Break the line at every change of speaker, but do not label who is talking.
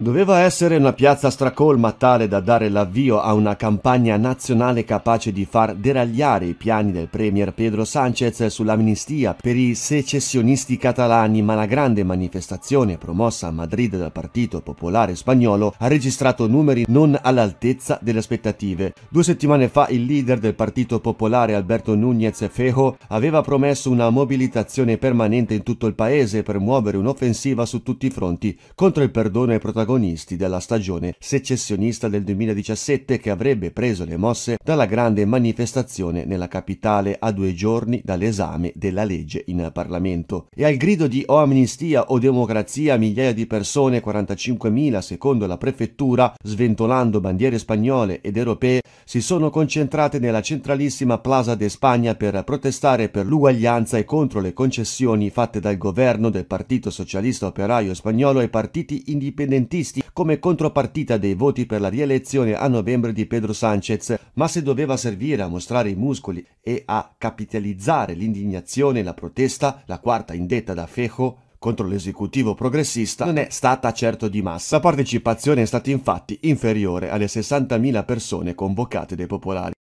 Doveva essere una piazza stracolma tale da dare l'avvio a una campagna nazionale capace di far deragliare i piani del premier Pedro Sánchez sull'amnistia per i secessionisti catalani, ma la grande manifestazione promossa a Madrid dal Partito Popolare Spagnolo ha registrato numeri non all'altezza delle aspettative. Due settimane fa il leader del Partito Popolare Alberto Núñez Fejo aveva promesso una mobilitazione permanente in tutto il paese per muovere un'offensiva su tutti i fronti contro il perdono ai protagonisti protagonisti della stagione secessionista del 2017 che avrebbe preso le mosse dalla grande manifestazione nella capitale a due giorni dall'esame della legge in Parlamento. E al grido di o amnistia o democrazia migliaia di persone, 45.000 secondo la prefettura, sventolando bandiere spagnole ed europee, si sono concentrate nella centralissima Plaza de Spagna per protestare per l'uguaglianza e contro le concessioni fatte dal governo del Partito Socialista Operaio Spagnolo ai partiti indipendentisti Battisti come contropartita dei voti per la rielezione a novembre di Pedro Sanchez, ma se doveva servire a mostrare i muscoli e a capitalizzare l'indignazione e la protesta, la quarta indetta da Fejo, contro l'esecutivo progressista non è stata certo di massa. La partecipazione è stata infatti inferiore alle 60.000 persone convocate dai popolari.